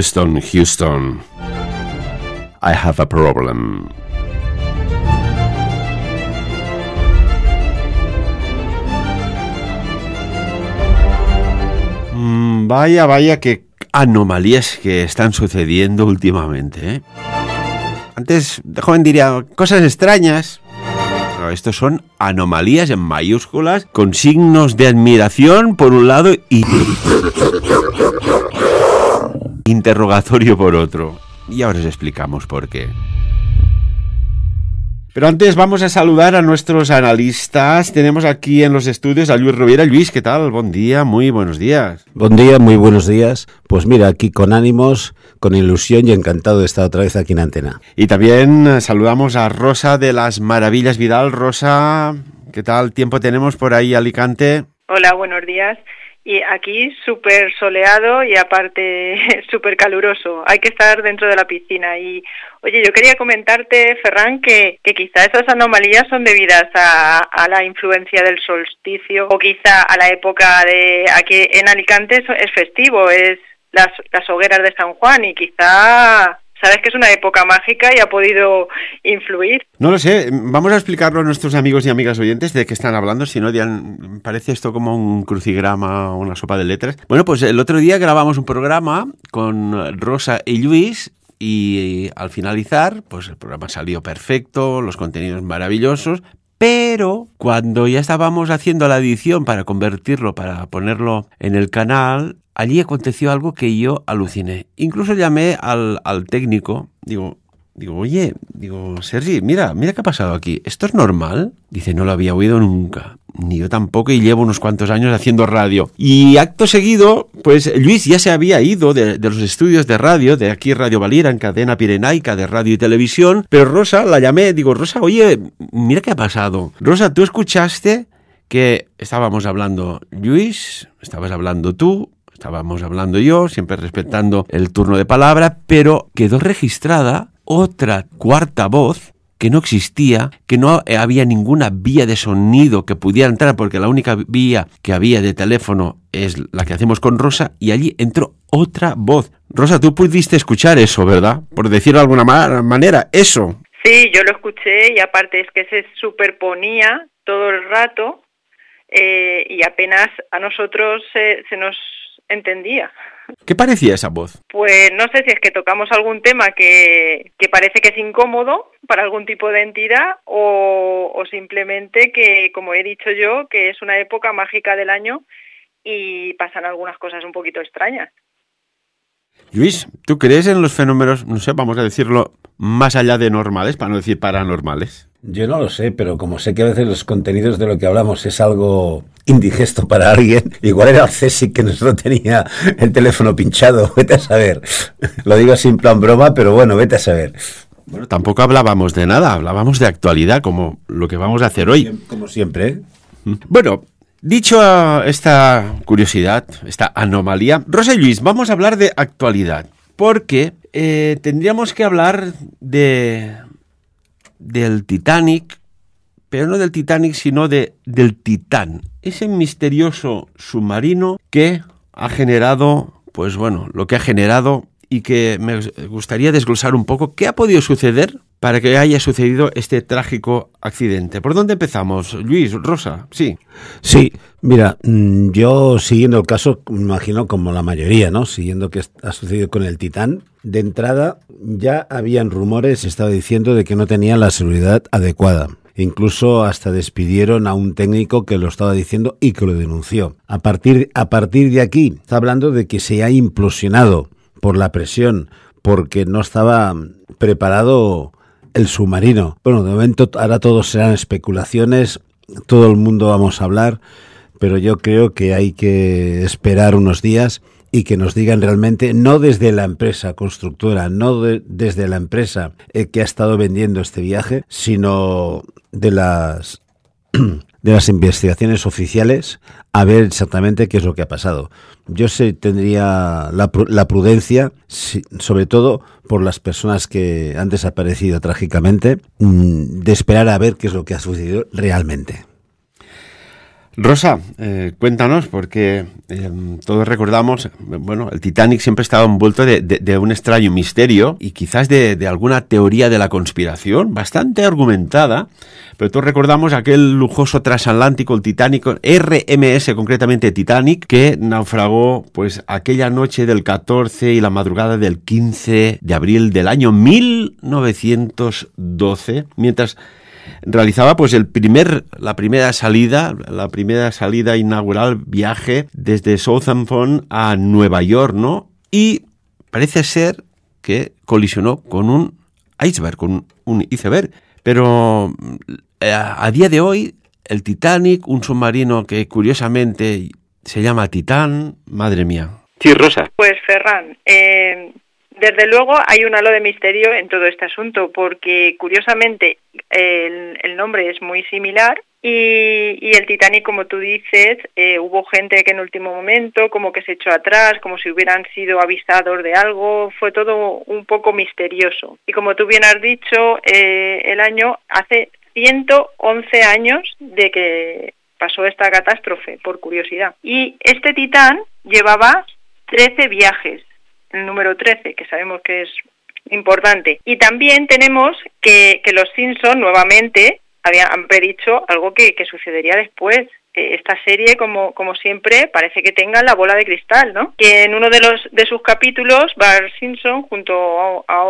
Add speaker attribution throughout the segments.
Speaker 1: Houston, Houston, I have a problem. Mm, vaya, vaya, qué anomalías que están sucediendo últimamente. ¿eh? Antes, joven diría cosas extrañas. Pero estos son anomalías en mayúsculas, con signos de admiración por un lado y interrogatorio por otro. Y ahora os explicamos por qué. Pero antes vamos a saludar a nuestros analistas. Tenemos aquí en los estudios a Luis Roviera. Luis, ¿qué tal? Buen día, muy
Speaker 2: buenos días. Buen día, muy buenos días. Pues mira, aquí con ánimos, con ilusión y encantado de estar otra vez aquí en Antena.
Speaker 1: Y también saludamos a Rosa de las Maravillas Vidal. Rosa, ¿qué tal? ¿Tiempo tenemos por ahí, Alicante?
Speaker 3: Hola, buenos días y aquí súper soleado y aparte súper caluroso. Hay que estar dentro de la piscina. Y oye, yo quería comentarte, Ferran, que, que quizá esas anomalías son debidas a, a, la influencia del solsticio o quizá a la época de aquí en Alicante es, festivo, es las hogueras de San Juan y quizá sabes que es una época mágica y ha podido influir.
Speaker 1: No lo sé, vamos a explicarlo a nuestros amigos y amigas oyentes de qué están hablando, si no, Dian, parece esto como un crucigrama o una sopa de letras. Bueno, pues el otro día grabamos un programa con Rosa y Luis y eh, al finalizar, pues el programa salió perfecto, los contenidos maravillosos, pero cuando ya estábamos haciendo la edición para convertirlo, para ponerlo en el canal, allí aconteció algo que yo aluciné. Incluso llamé al, técnico, digo, Digo, oye, digo, Sergi, mira, mira qué ha pasado aquí. ¿Esto es normal? Dice, no lo había oído nunca ni yo tampoco, y llevo unos cuantos años haciendo radio. Y acto seguido, pues Luis ya se había ido de, los estudios de radio, de aquí Radio Valira, en cadena pirenaica de radio y televisión, pero Rosa la llamé, digo, Rosa, oye, mira qué ha pasado. Rosa, ¿tú escuchaste que estábamos hablando Luis, estabas hablando tú, estábamos hablando yo, siempre respetando el turno de palabra, pero quedó registrada otra cuarta voz que no existía, que no eh, había ninguna vía de sonido que pudiera entrar, porque la única vía que había de teléfono es la que hacemos con Rosa, y allí entró otra voz. Rosa, tú pudiste escuchar eso, ¿verdad? Por decirlo de alguna manera, eso.
Speaker 3: Sí, yo lo escuché y aparte es que se superponía todo el rato eh, y apenas a nosotros se nos entendía.
Speaker 1: ¿Qué parecía esa voz?
Speaker 3: Pues no sé si es que tocamos algún tema que, parece que es incómodo para algún tipo de entidad o, o simplemente que, como he dicho yo, que es una época mágica del año y pasan algunas cosas un poquito extrañas.
Speaker 1: Luis, ¿tú crees en los fenómenos, no sé, vamos a decirlo, más allá de normales, para no decir paranormales?
Speaker 2: Yo no lo sé, pero como sé que a veces los contenidos de lo que hablamos es algo indigesto para alguien, igual era el Cesi que no tenía el teléfono pinchado, vete a saber. Lo digo sin plan broma, pero bueno, vete a saber. Bueno, tampoco hablábamos de nada, hablábamos
Speaker 1: de actualidad, como lo que vamos a hacer hoy. Como siempre. ¿eh? Mm. Bueno, Dicho esta curiosidad, esta anomalía, Rosa y Luis, vamos a hablar de actualidad, porque eh, tendríamos que hablar de del Titanic, pero no del Titanic, sino de, del Titán, ese misterioso submarino que ha generado, pues bueno, lo que ha generado y que me gustaría desglosar un poco qué ha podido suceder para que haya sucedido este trágico accidente. ¿Por dónde empezamos? Luis, Rosa,
Speaker 2: sí. Sí, Mira, mm, yo siguiendo el caso, me imagino como la mayoría, ¿no? Siguiendo que ha sucedido con el Titán, de entrada ya habían rumores, estaba diciendo, de que no tenía la seguridad adecuada. Incluso hasta despidieron a un técnico que lo estaba diciendo y que lo denunció. A partir, a partir de aquí, está hablando de que se ha implosionado por la presión, porque no estaba preparado el submarino. Bueno, de momento ahora todos serán especulaciones, todo el mundo vamos a hablar pero yo creo que hay que esperar unos días y que nos digan realmente, no desde la empresa constructora, no desde la empresa eh, que ha estado vendiendo este viaje, sino de las, de las investigaciones oficiales, a ver exactamente qué es lo que ha pasado. Yo tendría la, prudencia, sobre todo por las personas que han desaparecido trágicamente, mm, de esperar a ver qué es lo que ha sucedido realmente.
Speaker 1: Rosa, eh, cuéntanos, porque eh, todos recordamos, bueno, el Titanic siempre estaba envuelto de, un extraño misterio y quizás de, de, alguna teoría de la conspiración, bastante argumentada, pero todos recordamos aquel lujoso transatlántico, el Titanic, RMS, concretamente Titanic, que naufragó pues aquella noche del 14 y la madrugada del 15 de abril del año 1912, mientras realizaba pues el primer, la primera salida, la primera salida inaugural, viaje desde Southampton a Nueva York, ¿no? Y parece ser que colisionó con un iceberg, con un iceberg. Pero eh, a día de hoy, el Titanic, un submarino que curiosamente se llama Titán, madre mía. Sí, Rosa.
Speaker 3: Pues Ferran, eh, desde luego hay un halo de misterio en todo este asunto, porque curiosamente el, nombre es muy similar, y, el Titanic, como tú dices, eh, hubo gente que en último momento como que se echó atrás, como si hubieran sido avisados de algo, fue todo un poco misterioso. Y como tú bien has dicho, eh, el año hace 111 años de que pasó esta catástrofe, por curiosidad. Y este Titán llevaba 13 viajes el número 13, que sabemos que es importante. Y también tenemos que, los Simpsons nuevamente habían, han predicho algo que, sucedería después. Eh, esta serie, como, como siempre, parece que tenga la bola de cristal, ¿no? Que en uno de, los, de sus capítulos, Bart Simpson, junto a,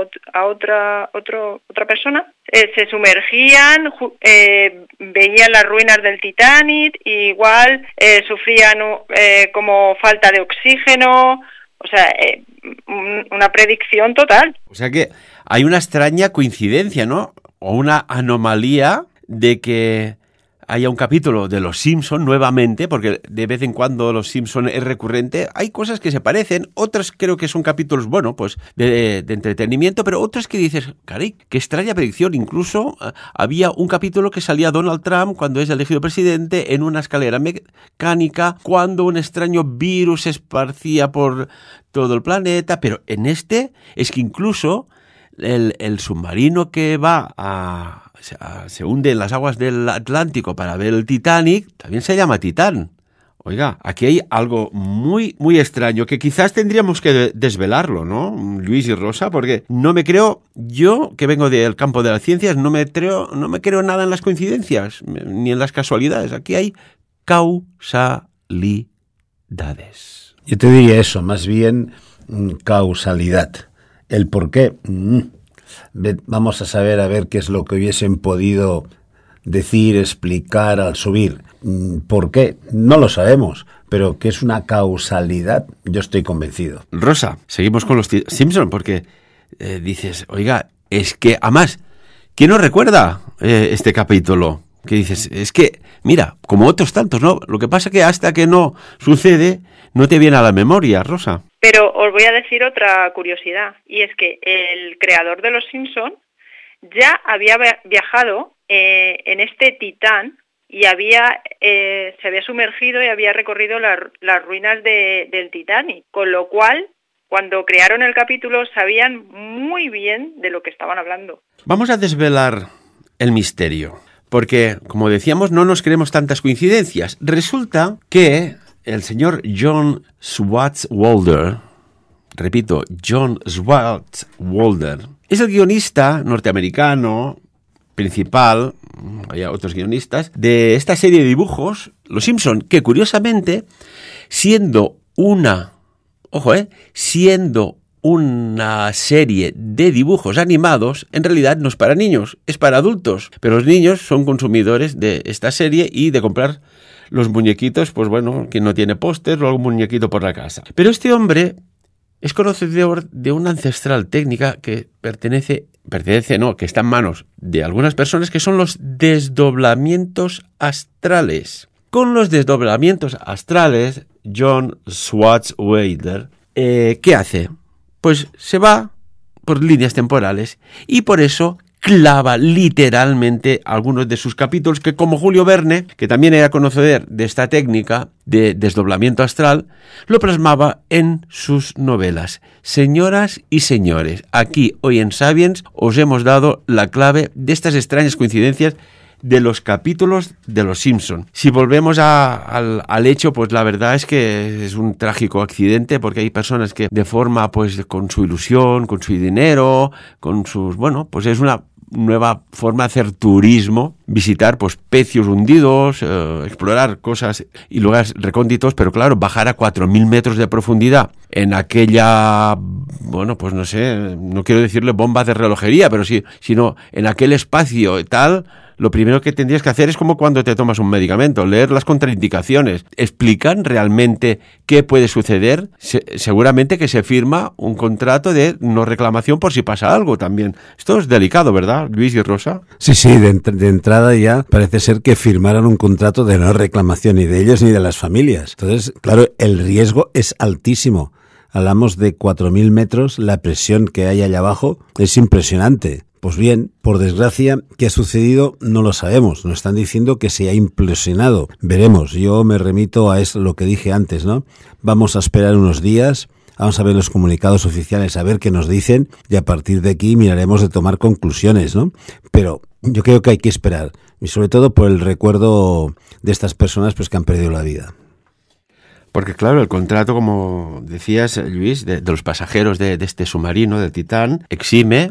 Speaker 3: otra, otra persona, eh, se sumergían, eh, veían las ruinas del Titanic, igual sufrían como falta de oxígeno, o sea, eh, una predicción total.
Speaker 1: O sea que hay una extraña coincidencia, ¿no? O una anomalía de que hay un capítulo de Los Simpson nuevamente, porque de vez en cuando Los Simpson es recurrente. Hay cosas que se parecen, otras creo que son capítulos, bueno, pues de, entretenimiento, pero otras que dices, caray, qué extraña predicción. Incluso eh, había un capítulo que salía Donald Trump cuando es elegido presidente en una escalera mecánica, cuando un extraño virus se esparcía por todo el planeta, pero en este es que incluso el submarino que va a se, ah, hunde en las aguas del Atlántico para ver el Titanic, también se llama Titán. Oiga, aquí hay algo muy, muy extraño que quizás tendríamos que desvelarlo, ¿no? Luis y Rosa, porque no me creo, yo que vengo del campo de las ciencias, no me creo, no me creo nada en las coincidencias, ni en las casualidades. Aquí hay causalidades.
Speaker 2: Yo te diría eso, más bien mm, causalidad. El por qué. Mm, vamos a saber a ver qué es lo que hubiesen podido decir, explicar al subir. Mm, ¿Por qué? No lo sabemos, pero que es una causalidad, yo estoy convencido.
Speaker 1: Rosa, seguimos con los Simpson porque eh, dices, oiga, es que además, ¿quién no recuerda eh, este capítulo? Que dices, es que, mira, como otros tantos, ¿no? Lo que pasa que hasta que no sucede, no te viene a la memoria, Rosa.
Speaker 3: Pero os voy a decir otra curiosidad, y es que el creador de Los Simpson ya había viajado eh, en este Titán y había, eh, se había sumergido y había recorrido las ruinas del Titanic, con lo cual cuando crearon el capítulo sabían muy bien de lo que estaban hablando.
Speaker 1: Vamos a desvelar el misterio, porque, como decíamos, no nos creemos tantas coincidencias. Resulta que el señor John Swartzwelder, repito, John Swartzwelder, es el guionista norteamericano principal, había otros guionistas, de esta serie de dibujos, Los Simpson, que curiosamente, siendo una, ojo, eh, siendo una serie de dibujos animados, en realidad no es para niños, es para adultos, pero los niños son consumidores de esta serie y de comprar los muñequitos, pues bueno, quien no tiene póster o algún muñequito por la casa. Pero este hombre es conocedor de una ancestral técnica que pertenece, pertenece, no, que está en manos de algunas personas, que son los desdoblamientos astrales. Con los desdoblamientos astrales, John Wader, eh, ¿qué hace? Pues se va por líneas temporales y por eso clava literalmente algunos de sus capítulos que como Julio Verne, que también era conocedor de esta técnica de desdoblamiento astral, lo plasmaba en sus novelas. Señoras y señores, aquí hoy en Sabiens os hemos dado la clave de estas extrañas coincidencias de los capítulos de Los Simpson. Si volvemos al, al, hecho, pues la verdad es que es un trágico accidente porque hay personas que de forma, pues con su ilusión, con su dinero, con sus, bueno, pues es una nueva forma de hacer turismo visitar pues pecios hundidos, eh, explorar cosas y lugares recónditos, pero claro, bajar a 4.000 metros de profundidad en aquella, bueno, pues no sé, no quiero decirle bombas de relojería, pero sí, sino en aquel espacio tal, lo primero que tendrías que hacer es como cuando te tomas un medicamento, leer las contraindicaciones. ¿Explican realmente qué puede suceder? seguramente que se firma un contrato de no reclamación por si pasa algo también. Esto es delicado, ¿verdad, Luis y Rosa?
Speaker 2: Sí, sí, de entrada ya parece ser que firmaron un contrato de no reclamación ni de ellos ni de las familias. Entonces, claro, el riesgo es altísimo. Hablamos de 4.000 metros, la presión que hay allá abajo es impresionante. Pues bien, por desgracia, ¿qué ha sucedido? No lo sabemos. Nos están diciendo que se ha impresionado. Veremos. Yo me remito a eso, lo que dije antes, ¿no? Vamos a esperar unos días. Vamos a ver los comunicados oficiales, a ver qué nos dicen y a partir de aquí miraremos de tomar conclusiones, ¿no? Pero yo creo que hay que esperar, y sobre todo por el recuerdo de estas personas pues, que han perdido la vida.
Speaker 1: Porque claro, el contrato, como decías Luis, de, los pasajeros de, este submarino, de Titán, exime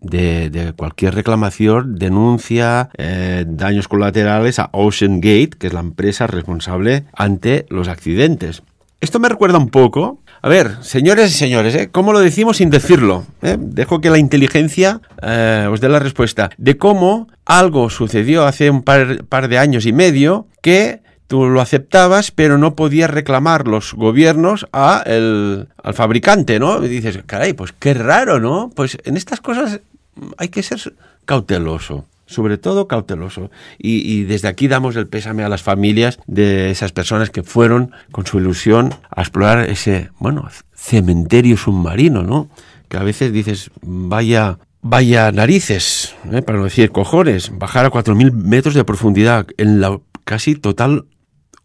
Speaker 1: de, cualquier reclamación, denuncia, eh, daños colaterales a Ocean Gate, que es la empresa responsable ante los accidentes. Esto me recuerda un poco a ver, señores y señores, ¿eh? ¿cómo lo decimos sin decirlo? ¿Eh? Dejo que la inteligencia eh, os dé la respuesta de cómo algo sucedió hace un par, de años y medio que tú lo aceptabas, pero no podías reclamar los gobiernos al fabricante, ¿no? Y dices, caray, pues qué raro, ¿no? Pues en estas cosas hay que ser cauteloso sobre todo cauteloso. Y, desde aquí damos el pésame a las familias de esas personas que fueron con su ilusión a explorar ese, bueno, cementerio submarino, ¿no? Que a veces dices, vaya, vaya narices, ¿eh? para no decir cojones, bajar a 4.000 metros de profundidad en la casi total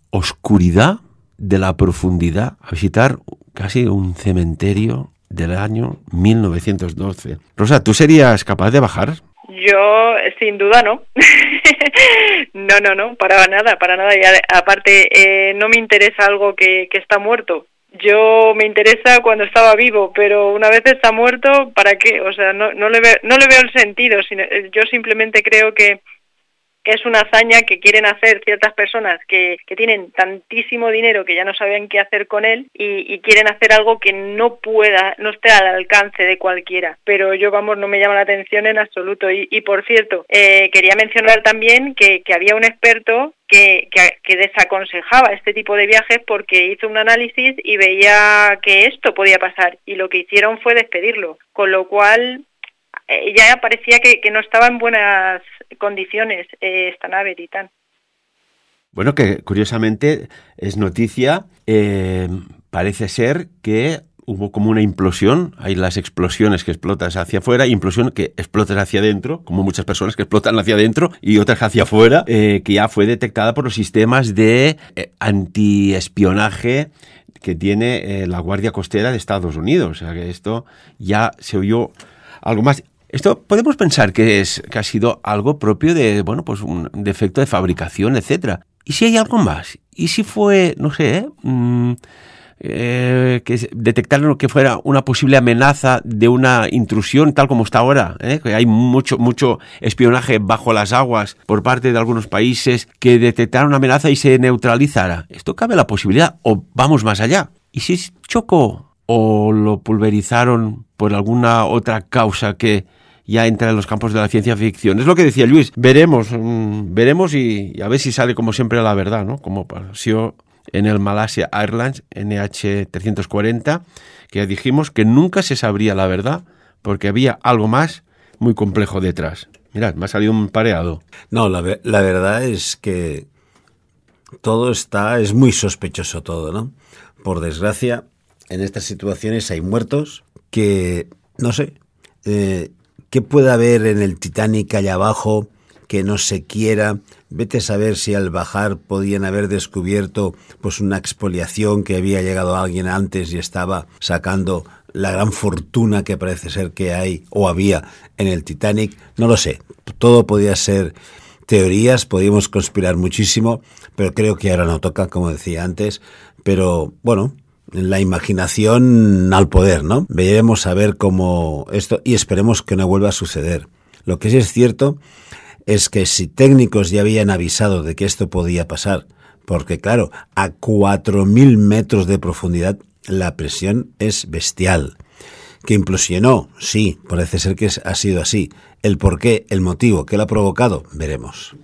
Speaker 1: oscuridad de la profundidad, a visitar casi un cementerio del año 1912. Rosa, ¿tú serías capaz de bajar?
Speaker 3: Yo, sin duda, no. no, no, no, para nada, para nada. Y aparte, eh, no me interesa algo que, que, está muerto. Yo me interesa cuando estaba vivo, pero una vez está muerto, ¿para qué? O sea, no, no, le, veo, no le veo el sentido. Sino, eh, yo simplemente creo que es una hazaña que quieren hacer ciertas personas que, tienen tantísimo dinero que ya no saben qué hacer con él y, quieren hacer algo que no pueda, no esté al alcance de cualquiera. Pero yo, vamos, no me llama la atención en absoluto. Y, y por cierto, eh, quería mencionar también que, que había un experto que, que, desaconsejaba este tipo de viajes porque hizo un análisis y veía que esto podía pasar y lo que hicieron fue despedirlo, con lo cual eh, ya parecía que, no estaba en buenas condiciones eh, esta nave tal.
Speaker 1: Bueno, que curiosamente es noticia, eh, parece ser que hubo como una implosión, hay las explosiones que explotas hacia afuera, implosión que explotas hacia adentro, como muchas personas que explotan hacia adentro y otras hacia afuera, que ya fue detectada por los sistemas de antiespionaje que tiene la Guardia Costera de Estados Unidos. O sea que esto ya se oyó algo más. Esto podemos pensar que es que ha sido algo propio de, bueno, pues un defecto de fabricación, etcétera. ¿Y si hay algo más? ¿Y si fue, no sé, mm, eh, que detectaron que fuera una posible amenaza de una intrusión tal como está ahora, eh? que hay mucho, mucho espionaje bajo las aguas por parte de algunos países que detectaron una amenaza y se neutralizara. Esto cabe la posibilidad o vamos más allá. ¿Y si chocó o lo pulverizaron por alguna otra causa que ya entra en los campos de la ciencia ficción. Es lo que decía Luis, veremos, mm, veremos y, a ver si sale como siempre la verdad, ¿no? Como pasó en el Malasia Airlines NH340, que dijimos que nunca se sabría la verdad porque había algo más muy complejo detrás.
Speaker 2: Mirad, me ha salido un pareado. No, la, verdad es que todo está, es muy sospechoso todo, ¿no? Por desgracia, en estas situaciones hay muertos que, no sé, eh, ¿Qué puede haber en el Titanic allá abajo que no se quiera? Vete a saber si al bajar podían haber descubierto pues una expoliación que había llegado alguien antes y estaba sacando la gran fortuna que parece ser que hay o había en el Titanic. No lo sé. Todo podía ser teorías, podíamos conspirar muchísimo, pero creo que ahora no toca, como decía antes. Pero bueno, la imaginación al poder, ¿no? Veremos a ver cómo esto y esperemos que no vuelva a suceder. Lo que sí es cierto es que si técnicos ya habían avisado de que esto podía pasar, porque claro, a 4.000 metros de profundidad la presión es bestial. Que implosionó, sí, parece ser que ha sido así. El por qué, el motivo, que lo ha provocado, veremos.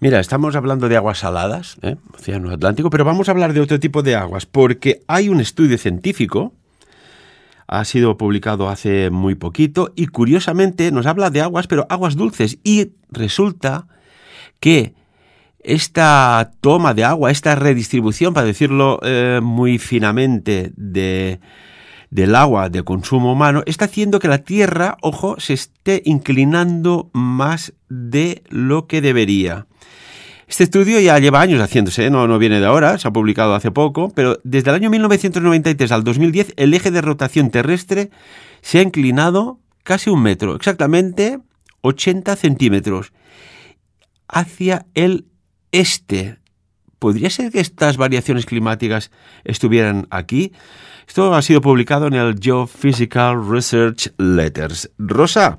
Speaker 1: Mira, estamos hablando de aguas saladas, ¿eh? Océano Atlántico, pero vamos a hablar de otro tipo de aguas, porque hay un estudio científico, ha sido publicado hace muy poquito, y curiosamente nos habla de aguas, pero aguas dulces, y resulta que esta toma de agua, esta redistribución, para decirlo eh, muy finamente, de, del agua de consumo humano, está haciendo que la Tierra, ojo, se esté inclinando más de lo que debería. Este estudio ya lleva años haciéndose, ¿eh? no, no viene de ahora, se ha publicado hace poco, pero desde el año 1993 al 2010 el eje de rotación terrestre se ha inclinado casi un metro, exactamente 80 centímetros, hacia el este. ¿Podría ser que estas variaciones climáticas estuvieran aquí? Esto ha sido publicado en el Geophysical Research Letters. Rosa,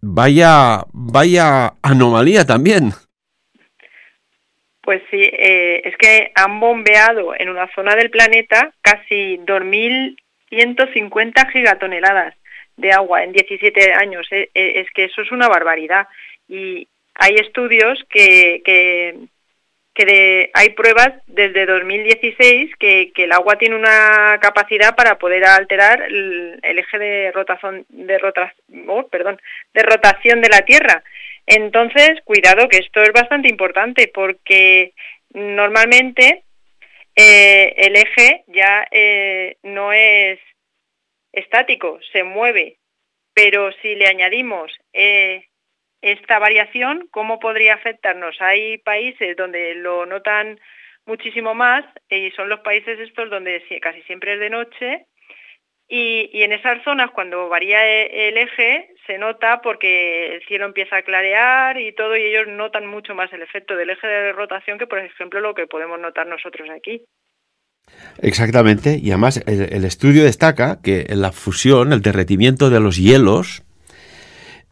Speaker 1: Vaya, vaya anomalía también.
Speaker 3: Pues sí, eh, es que han bombeado en una zona del planeta casi 2.150 gigatoneladas de agua en 17 años. E, e, es que eso es una barbaridad. Y hay estudios que, que que hay pruebas desde 2016 que, que, el agua tiene una capacidad para poder alterar el, eje de rotación de, oh, de rotación de la Tierra. Entonces, cuidado que esto es bastante importante porque normalmente eh, el eje ya eh, no es estático, se mueve, pero si le añadimos eh, esta variación, cómo podría afectarnos. Hay países donde lo notan muchísimo más eh, y son los países estos donde casi siempre es de noche y, en esas zonas cuando varía e, el eje se nota porque el cielo empieza a clarear y todo y ellos notan mucho más el efecto del eje de rotación que por ejemplo lo
Speaker 1: que podemos notar nosotros aquí. Exactamente, y además el, el estudio destaca que la fusión, el derretimiento de los hielos,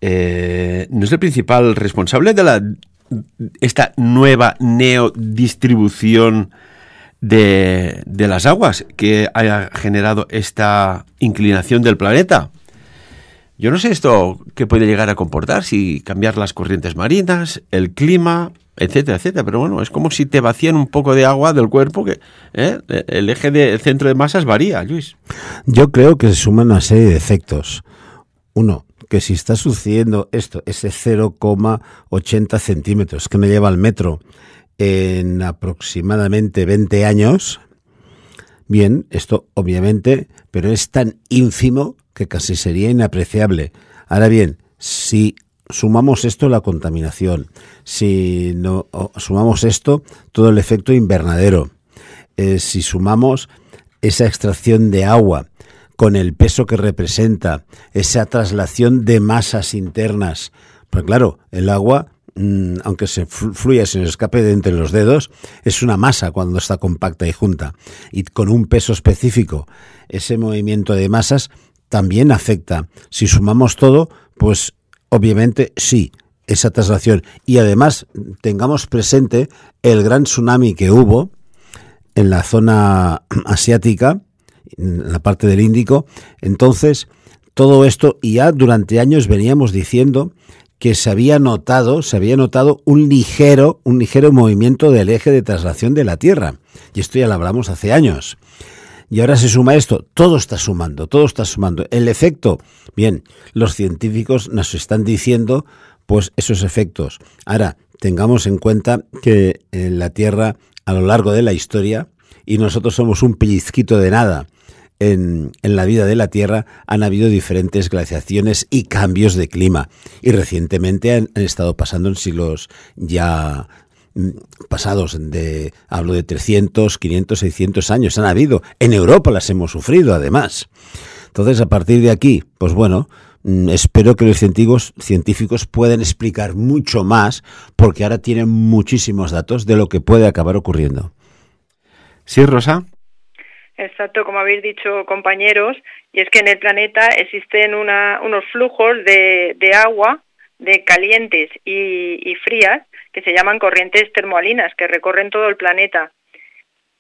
Speaker 1: eh, no es el principal responsable de la, esta nueva neodistribución de, de las aguas que haya generado esta inclinación del planeta. Yo no sé esto que puede llegar a comportar, si cambiar las corrientes marinas, el clima, etcétera, etcétera. Pero bueno, es como si te vacían un poco de agua del cuerpo, que eh, el eje del centro de masas varía, Luis.
Speaker 2: Yo creo que se suman una serie de efectos. Uno, que si está sucediendo esto, ese 0,80 centímetros que me lleva al metro en aproximadamente 20 años, bien, esto obviamente, pero es tan ínfimo que casi sería inapreciable. Ahora bien, si sumamos esto la contaminación, si no, sumamos esto todo el efecto invernadero, eh, si sumamos esa extracción de agua, con el peso que representa esa traslación de masas internas. ...porque claro, el agua mm, aunque se fluya, se escape de entre los dedos, es una masa cuando está compacta y junta. Y con un peso específico, ese movimiento de masas también afecta. Si sumamos todo, pues obviamente sí, esa traslación. Y además, tengamos presente el gran tsunami que hubo en la zona asiática en la parte del Índico. Entonces, todo esto, y ya durante años veníamos diciendo que se había notado, se había notado un ligero, un ligero movimiento del eje de traslación de la Tierra. Y esto ya lo hablamos hace años. Y ahora se suma esto, todo está sumando, todo está sumando. El efecto, bien, los científicos nos están diciendo pues esos efectos. Ahora, tengamos en cuenta que en eh, la Tierra a lo largo de la historia y nosotros somos un pellizquito de nada en, la vida de la Tierra han habido diferentes glaciaciones y cambios de clima. Y recientemente han, estado pasando en siglos ya mm, pasados de, hablo de 300, 500, 600 años, han habido. En Europa las hemos sufrido, además. Entonces, a partir de aquí, pues bueno, mm, espero que los científicos, científicos puedan explicar mucho más, porque ahora tienen muchísimos datos de lo que puede acabar ocurriendo. Sí, Rosa.
Speaker 3: Exacto, como habéis dicho compañeros, y es que en el planeta existen una, unos flujos de, agua de calientes y, frías que se llaman corrientes termoalinas, que recorren todo el planeta.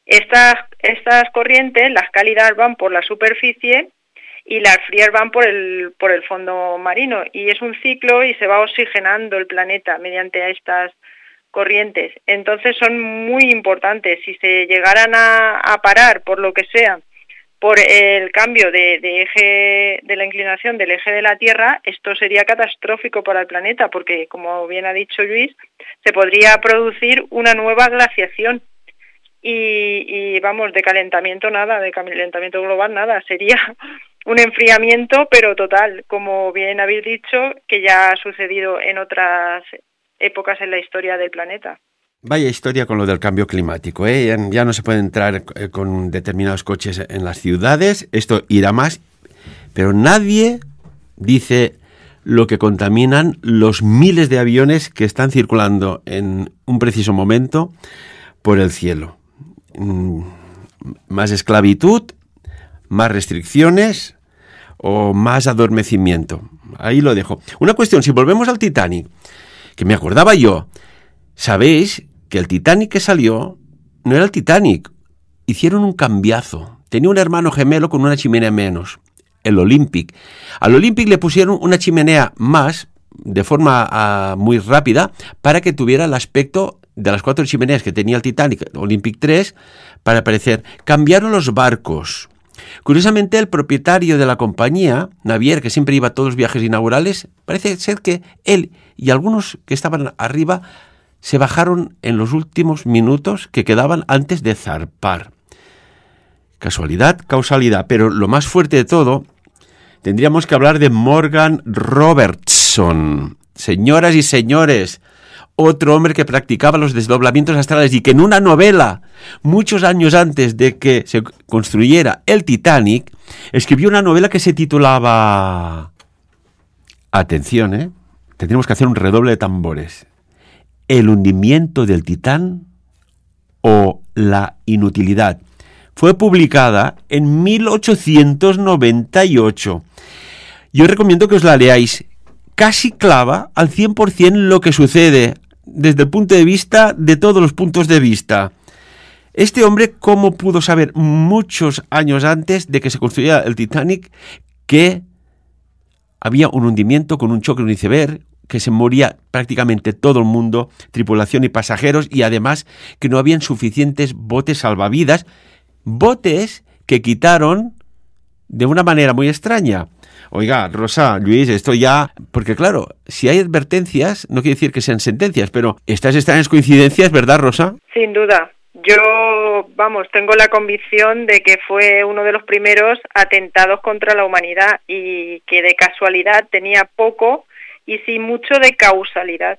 Speaker 3: Estas, estas, corrientes, las cálidas van por la superficie y las frías van por el, por el fondo marino. Y es un ciclo y se va oxigenando el planeta mediante estas corrientes. Entonces son muy importantes. Si se llegaran a, parar por lo que sea, por el cambio de, eje de la inclinación del eje de la Tierra, esto sería catastrófico para el planeta, porque como bien ha dicho Luis, se podría producir una nueva glaciación. Y, y vamos, de calentamiento nada, de calentamiento global nada, sería un enfriamiento, pero total, como bien habéis dicho, que ya ha sucedido en otras épocas en la historia del planeta.
Speaker 1: Vaya historia con lo del cambio climático. ¿eh? Ya no se puede entrar eh, con determinados coches en las ciudades. Esto irá más. Pero nadie dice lo que contaminan los miles de aviones que están circulando en un preciso momento por el cielo. Mm, más esclavitud, más restricciones o más adormecimiento. Ahí lo dejo. Una cuestión, si volvemos al Titanic, que me acordaba yo. Sabéis que el Titanic que salió no era el Titanic. Hicieron un cambiazo. Tenía un hermano gemelo con una chimenea menos, el Olympic. Al Olympic le pusieron una chimenea más, de forma ah, muy rápida, para que tuviera el aspecto de las cuatro chimeneas que tenía el Titanic, Olympic 3, para parecer. Cambiaron los barcos. Curiosamente, el propietario de la compañía, Navier, que siempre iba a todos los viajes inaugurales, parece ser que él y algunos que estaban arriba se bajaron en los últimos minutos que quedaban antes de zarpar. Casualidad, causalidad, pero lo más fuerte de todo, tendríamos que hablar de Morgan Robertson. Señoras y señores, otro hombre que practicaba los desdoblamientos astrales y que en una novela, muchos años antes de que se construyera el Titanic, escribió una novela que se titulaba... Atención, ¿eh? Tendríamos que hacer un redoble de tambores. El hundimiento del Titán o la inutilidad. Fue publicada en 1898. Yo recomiendo que os la leáis casi clava al 100% lo que sucede desde el punto de vista de todos los puntos de vista. Este hombre, ¿cómo pudo saber muchos años antes de que se construyera el Titanic que había un hundimiento con un choque, un iceberg, que se moría prácticamente todo el mundo, tripulación y pasajeros, y además que no habían suficientes botes salvavidas, botes que quitaron de una manera muy extraña oiga, Rosa, Luis, esto ya... Porque claro, si hay advertencias, no quiere decir que sean sentencias, pero estas extrañas coincidencias, ¿verdad, Rosa?
Speaker 3: Sin duda. Yo, vamos, tengo la convicción de que fue uno de los primeros atentados contra la humanidad y que de casualidad tenía poco y sin mucho de causalidad.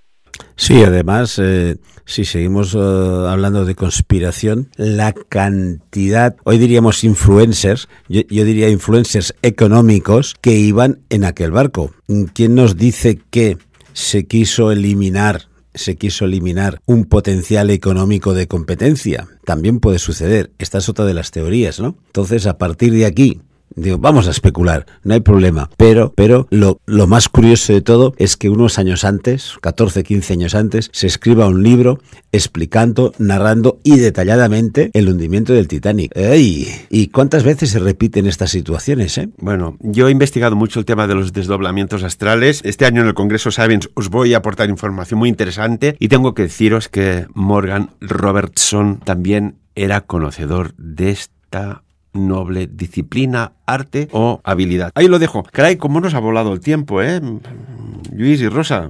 Speaker 2: Sí, además... Eh, si seguimos eh, hablando de conspiración, la cantidad, hoy diríamos influencers, yo, diría influencers económicos que iban en aquel barco. ¿Quién nos dice que se quiso eliminar se quiso eliminar un potencial económico de competencia. También puede suceder. Esta es otra de las teorías, ¿no? Entonces, a partir de aquí, Digo, vamos a especular, no hay problema. Pero, pero lo, lo, más curioso de todo es que unos años antes, 14, 15 años antes, se escriba un libro explicando, narrando y detalladamente el hundimiento del Titanic. ¡Ey! ¿Y cuántas veces se repiten estas situaciones? Eh?
Speaker 1: Bueno, yo he investigado mucho el tema de los desdoblamientos astrales. Este año en el Congreso Sabins os voy a aportar información muy interesante y tengo que deciros que Morgan Robertson también era conocedor de esta noble disciplina, arte o habilidad. Ahí lo dejo. Caray, cómo nos ha volado el tiempo, ¿eh? Luis y Rosa,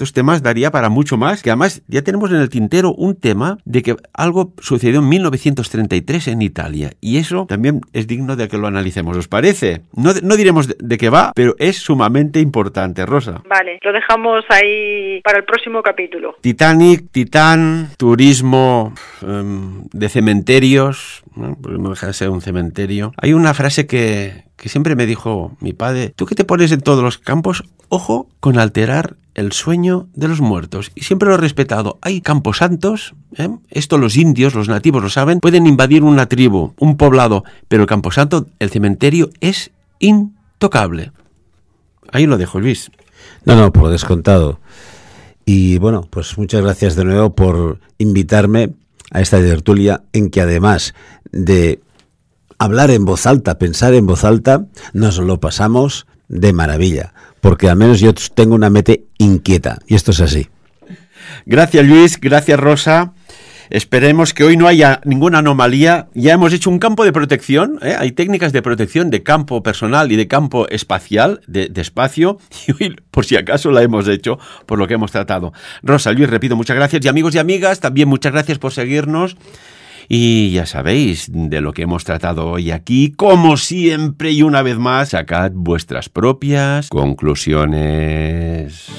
Speaker 1: estos temas daría para mucho más, que además ya tenemos en el tintero un tema de que algo sucedió en 1933 en Italia, y eso también es digno de que lo analicemos, ¿os parece? No, diremos de, qué va, pero es sumamente importante, Rosa.
Speaker 3: Vale, lo dejamos ahí para el próximo capítulo.
Speaker 1: Titanic, Titán, turismo em, de cementerios, Porque no deja de ser un cementerio. Hay una frase que, que siempre me dijo mi padre, tú que te pones en todos los campos, ojo con alterar el sueño de los muertos. Y siempre lo he respetado. Hay campos santos, ¿eh? esto los indios, los nativos lo saben, pueden invadir una tribu, un poblado, pero el campo el cementerio, es intocable.
Speaker 2: Ahí lo dejo, Luis. No, no, por descontado. Y bueno, pues muchas gracias de nuevo por invitarme a esta tertulia en que además de hablar en voz alta, pensar en voz alta, nos lo pasamos de maravilla, porque al menos yo tengo una mente inquieta, y esto es así. Gracias Luis,
Speaker 1: gracias Rosa. Esperemos que hoy no haya ninguna anomalía. Ya hemos hecho un campo de protección. ¿eh? Hay técnicas de protección de campo personal y de campo espacial, de, espacio. Y hoy, por si acaso, la hemos hecho por lo que hemos tratado. Rosa, Luis, repito, muchas gracias. Y amigos y amigas, también muchas gracias por seguirnos. Y ya sabéis de lo que hemos tratado hoy aquí, como siempre y una vez más, sacad vuestras propias conclusiones.